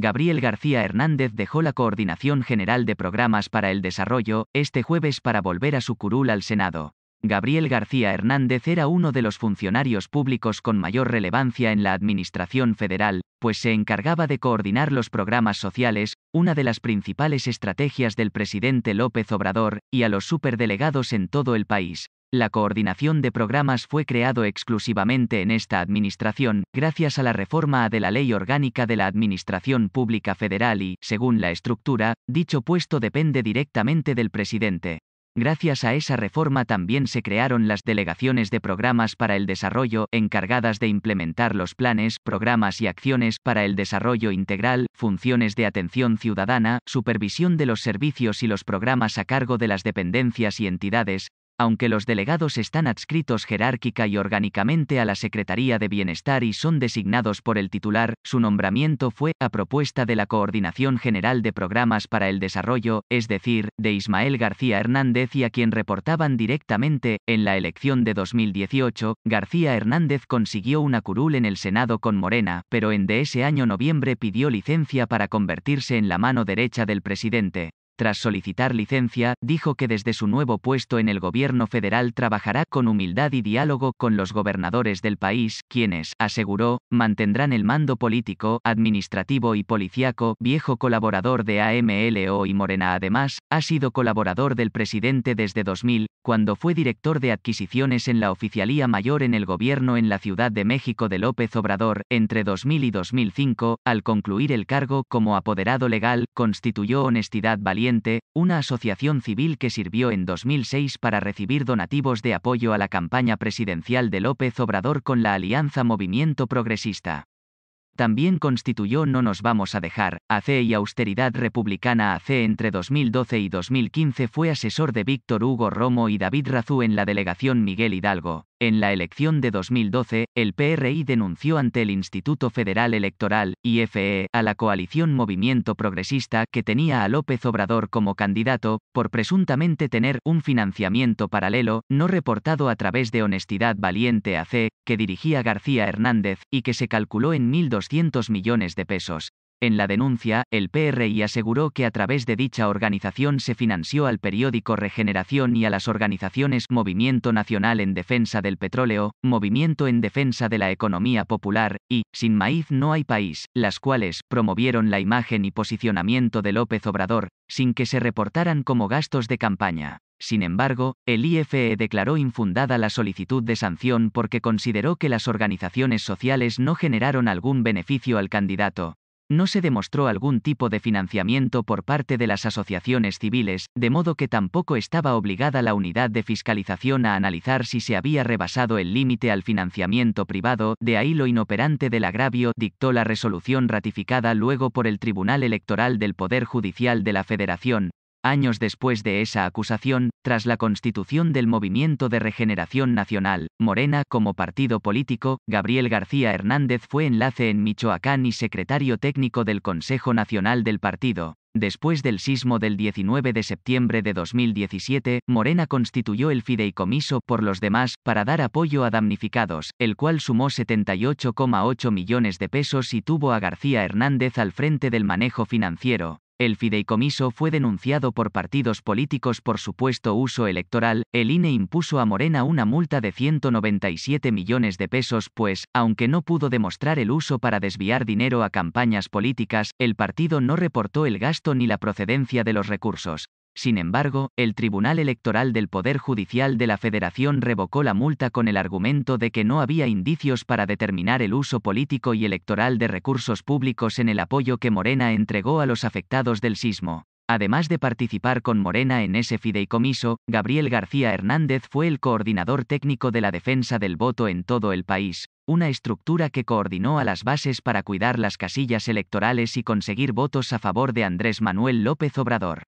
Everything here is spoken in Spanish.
Gabriel García Hernández dejó la Coordinación General de Programas para el Desarrollo este jueves para volver a su curul al Senado. Gabriel García Hernández era uno de los funcionarios públicos con mayor relevancia en la Administración Federal, pues se encargaba de coordinar los programas sociales, una de las principales estrategias del presidente López Obrador, y a los superdelegados en todo el país. La coordinación de programas fue creado exclusivamente en esta administración, gracias a la reforma de la Ley Orgánica de la Administración Pública Federal y, según la estructura, dicho puesto depende directamente del presidente. Gracias a esa reforma también se crearon las delegaciones de programas para el desarrollo, encargadas de implementar los planes, programas y acciones para el desarrollo integral, funciones de atención ciudadana, supervisión de los servicios y los programas a cargo de las dependencias y entidades, aunque los delegados están adscritos jerárquica y orgánicamente a la Secretaría de Bienestar y son designados por el titular, su nombramiento fue a propuesta de la Coordinación General de Programas para el Desarrollo, es decir, de Ismael García Hernández y a quien reportaban directamente, en la elección de 2018, García Hernández consiguió una curul en el Senado con Morena, pero en de ese año noviembre pidió licencia para convertirse en la mano derecha del presidente tras solicitar licencia, dijo que desde su nuevo puesto en el gobierno federal trabajará con humildad y diálogo con los gobernadores del país, quienes, aseguró, mantendrán el mando político, administrativo y policiaco, viejo colaborador de AMLO y Morena además, ha sido colaborador del presidente desde 2000, cuando fue director de adquisiciones en la Oficialía Mayor en el Gobierno en la Ciudad de México de López Obrador, entre 2000 y 2005, al concluir el cargo como apoderado legal, constituyó Honestidad Valiente, una asociación civil que sirvió en 2006 para recibir donativos de apoyo a la campaña presidencial de López Obrador con la Alianza Movimiento Progresista. También constituyó No nos vamos a dejar, AC y Austeridad Republicana AC entre 2012 y 2015 fue asesor de Víctor Hugo Romo y David Razú en la delegación Miguel Hidalgo. En la elección de 2012, el PRI denunció ante el Instituto Federal Electoral, IFE, a la coalición Movimiento Progresista que tenía a López Obrador como candidato, por presuntamente tener un financiamiento paralelo, no reportado a través de Honestidad Valiente AC, que dirigía García Hernández, y que se calculó en 1.200 millones de pesos. En la denuncia, el PRI aseguró que a través de dicha organización se financió al periódico Regeneración y a las organizaciones Movimiento Nacional en Defensa del Petróleo, Movimiento en Defensa de la Economía Popular y Sin Maíz No Hay País, las cuales promovieron la imagen y posicionamiento de López Obrador, sin que se reportaran como gastos de campaña. Sin embargo, el IFE declaró infundada la solicitud de sanción porque consideró que las organizaciones sociales no generaron algún beneficio al candidato, no se demostró algún tipo de financiamiento por parte de las asociaciones civiles, de modo que tampoco estaba obligada la unidad de fiscalización a analizar si se había rebasado el límite al financiamiento privado, de ahí lo inoperante del agravio, dictó la resolución ratificada luego por el Tribunal Electoral del Poder Judicial de la Federación, Años después de esa acusación, tras la constitución del Movimiento de Regeneración Nacional, Morena como partido político, Gabriel García Hernández fue enlace en Michoacán y secretario técnico del Consejo Nacional del Partido. Después del sismo del 19 de septiembre de 2017, Morena constituyó el fideicomiso por los demás para dar apoyo a damnificados, el cual sumó 78,8 millones de pesos y tuvo a García Hernández al frente del manejo financiero. El fideicomiso fue denunciado por partidos políticos por supuesto uso electoral, el INE impuso a Morena una multa de 197 millones de pesos pues, aunque no pudo demostrar el uso para desviar dinero a campañas políticas, el partido no reportó el gasto ni la procedencia de los recursos. Sin embargo, el Tribunal Electoral del Poder Judicial de la Federación revocó la multa con el argumento de que no había indicios para determinar el uso político y electoral de recursos públicos en el apoyo que Morena entregó a los afectados del sismo. Además de participar con Morena en ese fideicomiso, Gabriel García Hernández fue el coordinador técnico de la defensa del voto en todo el país, una estructura que coordinó a las bases para cuidar las casillas electorales y conseguir votos a favor de Andrés Manuel López Obrador.